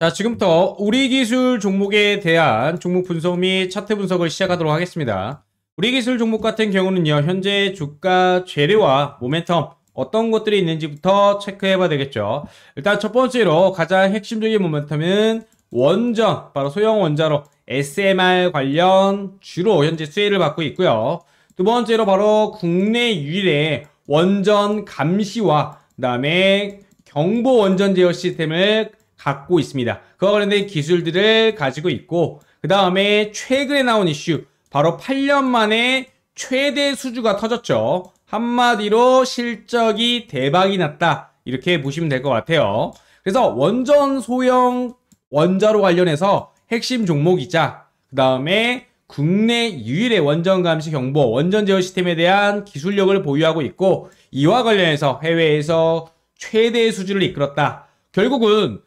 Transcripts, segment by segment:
자, 지금부터 우리 기술 종목에 대한 종목 분석 및 차트 분석을 시작하도록 하겠습니다. 우리 기술 종목 같은 경우는요, 현재 주가 재료와 모멘텀, 어떤 것들이 있는지부터 체크해봐야 되겠죠. 일단 첫 번째로 가장 핵심적인 모멘텀은 원전, 바로 소형 원자로 SMR 관련 주로 현재 수혜를 받고 있고요. 두 번째로 바로 국내 유일의 원전 감시와 그다음에 경보 원전 제어 시스템을 갖고 있습니다. 그와 관련된 기술들을 가지고 있고 그 다음에 최근에 나온 이슈 바로 8년 만에 최대 수주가 터졌죠. 한마디로 실적이 대박이 났다 이렇게 보시면 될 것 같아요. 그래서 원전 소형 원자로 관련해서 핵심 종목이자 그 다음에 국내 유일의 원전 감시 경보, 원전 제어 시스템에 대한 기술력을 보유하고 있고 이와 관련해서 해외에서 최대 수주를 이끌었다. 결국은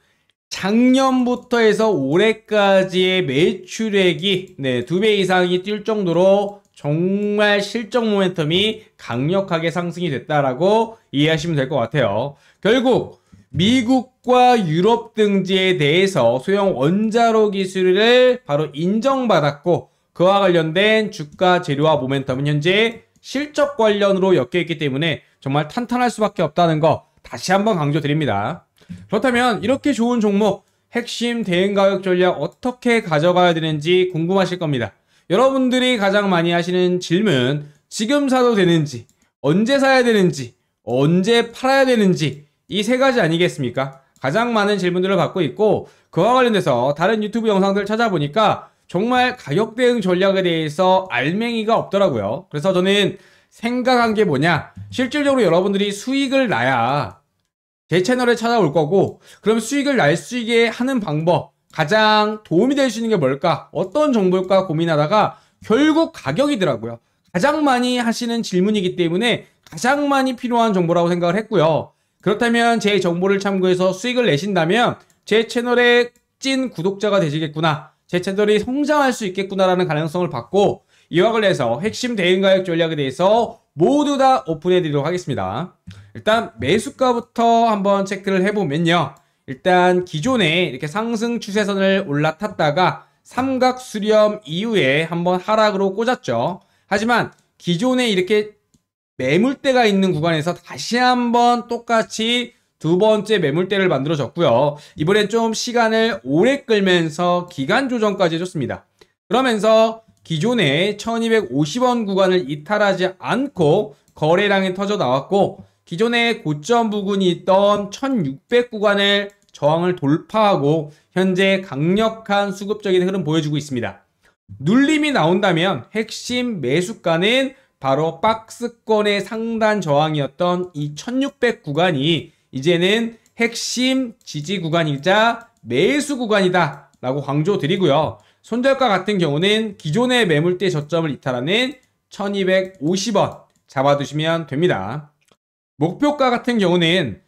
작년부터 해서 올해까지의 매출액이 네, 2배 이상이 뛸 정도로 정말 실적 모멘텀이 강력하게 상승이 됐다라고 이해하시면 될 것 같아요. 결국 미국과 유럽 등지에 대해서 소형 원자로 기술을 바로 인정받았고 그와 관련된 주가 재료와 모멘텀은 현재 실적 관련으로 엮여 있기 때문에 정말 탄탄할 수밖에 없다는 거 다시 한번 강조드립니다. 그렇다면 이렇게 좋은 종목 핵심 대응 가격 전략 어떻게 가져가야 되는지 궁금하실 겁니다. 여러분들이 가장 많이 하시는 질문 지금 사도 되는지 언제 사야 되는지 언제 팔아야 되는지 이 세 가지 아니겠습니까? 가장 많은 질문들을 받고 있고 그와 관련돼서 다른 유튜브 영상들 찾아보니까 정말 가격 대응 전략에 대해서 알맹이가 없더라고요. 그래서 저는 생각한 게 뭐냐? 실질적으로 여러분들이 수익을 나야 제 채널에 찾아올 거고 그럼 수익을 날 수 있게 하는 방법 가장 도움이 될 수 있는 게 뭘까 어떤 정보일까 고민하다가 결국 가격이더라고요 가장 많이 하시는 질문이기 때문에 가장 많이 필요한 정보라고 생각을 했고요 그렇다면 제 정보를 참고해서 수익을 내신다면 제채널에찐 구독자가 되시겠구나 제 채널이 성장할 수 있겠구나라는 가능성을 받고 이와 관련해서 핵심 대응 가격 전략에 대해서 모두 다 오픈해 드리도록 하겠습니다. 일단 매수가부터 한번 체크를 해보면요. 일단 기존에 이렇게 상승 추세선을 올라탔다가 삼각 수렴 이후에 한번 하락으로 꽂았죠. 하지만 기존에 이렇게 매물대가 있는 구간에서 다시 한번 똑같이 두 번째 매물대를 만들어졌고요. 이번엔 좀 시간을 오래 끌면서 기간 조정까지 해줬습니다. 그러면서 기존에 1250원 구간을 이탈하지 않고 거래량이 터져 나왔고 기존에 고점 부근이 있던 1600 구간을 저항을 돌파하고 현재 강력한 수급적인 흐름 보여주고 있습니다. 눌림이 나온다면 핵심 매수가는 바로 박스권의 상단 저항이었던 이 1600 구간이 이제는 핵심 지지 구간이자 매수 구간이다 라고 강조드리고요. 손절가 같은 경우는 기존의 매물대 저점을 이탈하는 1250원 잡아두시면 됩니다. 목표가 같은 경우는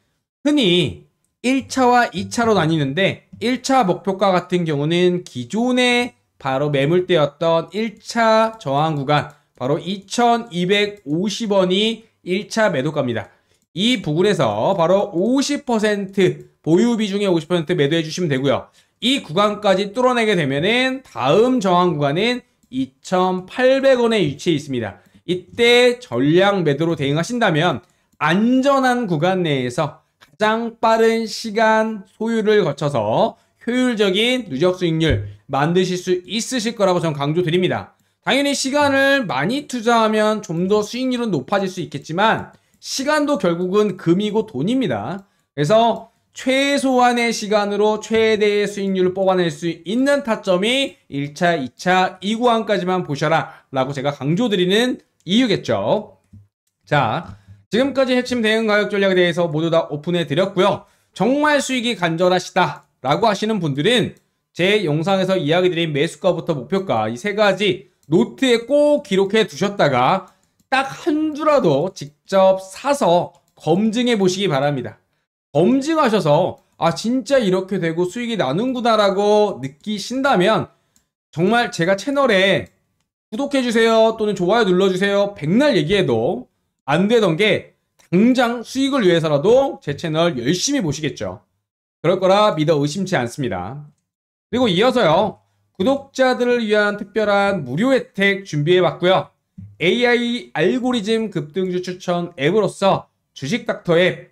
흔히 1차와 2차로 나뉘는데 1차 목표가 같은 경우는 기존의 바로 매물대였던 1차 저항 구간 바로 2250원이 1차 매도가입니다. 이 부분에서 바로 50% 보유 비중의 50% 매도해 주시면 되고요. 이 구간까지 뚫어내게 되면은 다음 저항 구간은 2,800원에 위치해 있습니다. 이때 전량 매도로 대응하신다면 안전한 구간 내에서 가장 빠른 시간 소유를 거쳐서 효율적인 누적 수익률 만드실 수 있으실 거라고 저는 강조드립니다. 당연히 시간을 많이 투자하면 좀 더 수익률은 높아질 수 있겠지만 시간도 결국은 금이고 돈입니다. 그래서 최소한의 시간으로 최대의 수익률을 뽑아낼 수 있는 타점이 1차, 2차, 2구간까지만 보셔라 라고 제가 강조드리는 이유겠죠. 자, 지금까지 핵심 대응 가격 전략에 대해서 모두 다 오픈해 드렸고요. 정말 수익이 간절하시다 라고 하시는 분들은 제 영상에서 이야기 드린 매수가부터 목표가 이 세 가지 노트에 꼭 기록해 두셨다가 딱 한 주라도 직접 사서 검증해 보시기 바랍니다. 검증하셔서 아 진짜 이렇게 되고 수익이 나는구나라고 느끼신다면 정말 제가 채널에 구독해주세요 또는 좋아요 눌러주세요 백날 얘기해도 안 되던 게 당장 수익을 위해서라도 제 채널 열심히 보시겠죠 그럴 거라 믿어 의심치 않습니다 그리고 이어서요 구독자들을 위한 특별한 무료 혜택 준비해봤고요 AI 알고리즘 급등주 추천 앱으로서 주식닥터 앱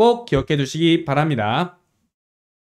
꼭 기억해 두시기 바랍니다.